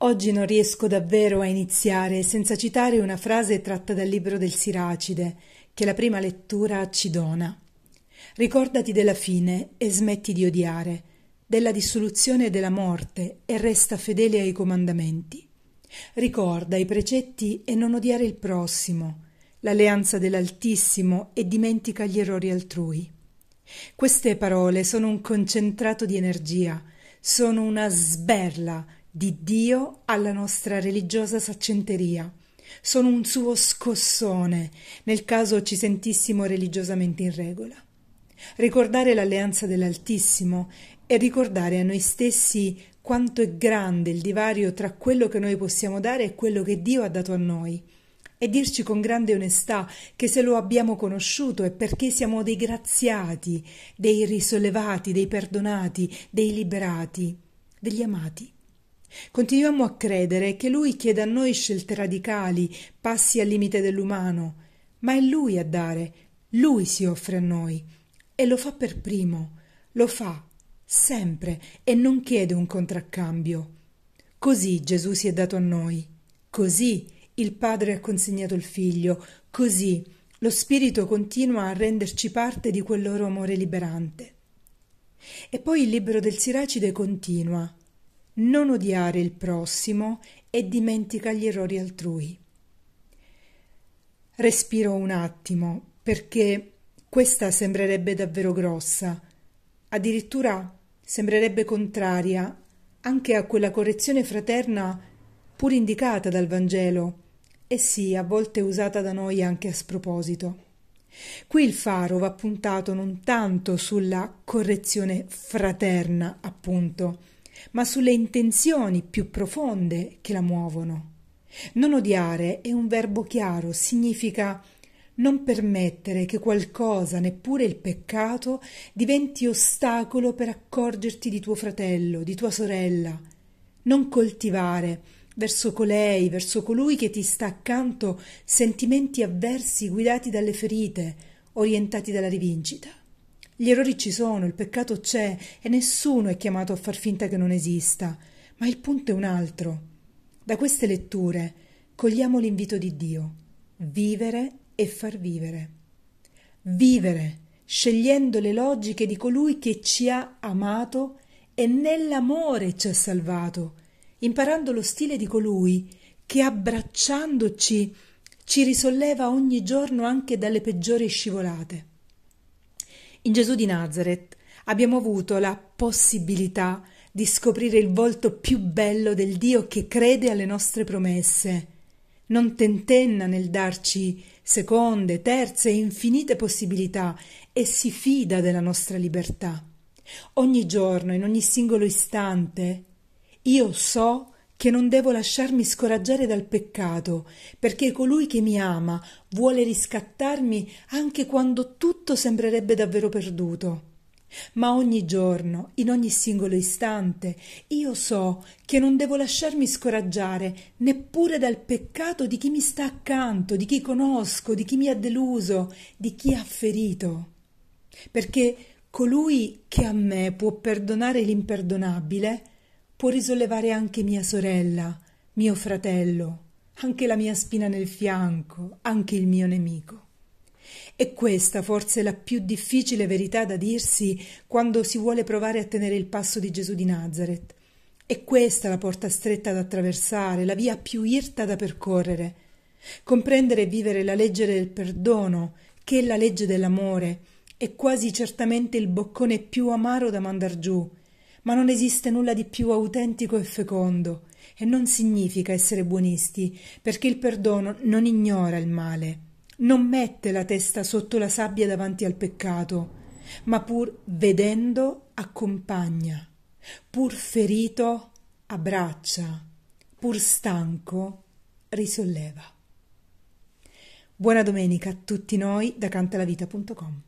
Oggi non riesco davvero a iniziare senza citare una frase tratta dal libro del Siracide, che la prima lettura ci dona. Ricordati della fine e smetti di odiare, della dissoluzione e della morte e resta fedele ai comandamenti. Ricorda i precetti e non odiare il prossimo, l'alleanza dell'Altissimo e dimentica gli errori altrui. Queste parole sono un concentrato di energia, sono una sberla di Dio alla nostra religiosa saccenteria. Sono un suo scossone nel caso ci sentissimo religiosamente in regola. Ricordare l'alleanza dell'Altissimo e ricordare a noi stessi quanto è grande il divario tra quello che noi possiamo dare e quello che Dio ha dato a noi e dirci con grande onestà che se lo abbiamo conosciuto è perché siamo dei graziati, dei risollevati, dei perdonati, dei liberati, degli amati. Continuiamo a credere che Lui chieda a noi scelte radicali, passi al limite dell'umano, ma è Lui a dare, Lui si offre a noi e lo fa per primo, lo fa sempre e non chiede un contraccambio. Così Gesù si è dato a noi, così il Padre ha consegnato il Figlio, così lo Spirito continua a renderci parte di quel loro amore liberante. E poi il libro del Siracide continua non odiare il prossimo e dimentica gli errori altrui. Respiro un attimo perché questa sembrerebbe davvero grossa, addirittura sembrerebbe contraria anche a quella correzione fraterna pur indicata dal Vangelo e sì, a volte usata da noi anche a sproposito. Qui il faro va puntato non tanto sulla correzione fraterna, appunto, ma sulle intenzioni più profonde che la muovono. Non odiare è un verbo chiaro, significa non permettere che qualcosa, neppure il peccato, diventi ostacolo per accorgerti di tuo fratello, di tua sorella. Non coltivare verso colei, verso colui che ti sta accanto, sentimenti avversi guidati dalle ferite, orientati dalla rivincita. Gli errori ci sono, il peccato c'è e nessuno è chiamato a far finta che non esista. Ma il punto è un altro. Da queste letture cogliamo l'invito di Dio, vivere e far vivere. Vivere scegliendo le logiche di colui che ci ha amato e nell'amore ci ha salvato, imparando lo stile di colui che abbracciandoci ci risolleva ogni giorno anche dalle peggiori scivolate. In Gesù di Nazareth abbiamo avuto la possibilità di scoprire il volto più bello del Dio che crede alle nostre promesse. Non tentenna nel darci seconde, terze e infinite possibilità e si fida della nostra libertà. Ogni giorno, in ogni singolo istante, io so che che non devo lasciarmi scoraggiare dal peccato, perché colui che mi ama vuole riscattarmi anche quando tutto sembrerebbe davvero perduto. Ma ogni giorno, in ogni singolo istante, io so che non devo lasciarmi scoraggiare neppure dal peccato di chi mi sta accanto, di chi conosco, di chi mi ha deluso, di chi ha ferito. Perché colui che a me può perdonare l'imperdonabile, può risollevare anche mia sorella, mio fratello, anche la mia spina nel fianco, anche il mio nemico. E questa forse è la più difficile verità da dirsi quando si vuole provare a tenere il passo di Gesù di Nazareth. È questa la porta stretta da attraversare, la via più irta da percorrere. Comprendere e vivere la legge del perdono, che è la legge dell'amore, è quasi certamente il boccone più amaro da mandar giù, ma non esiste nulla di più autentico e fecondo, e non significa essere buonisti, perché il perdono non ignora il male, non mette la testa sotto la sabbia davanti al peccato, ma pur vedendo accompagna, pur ferito abbraccia, pur stanco risolleva. Buona domenica a tutti noi da cantalavita.com.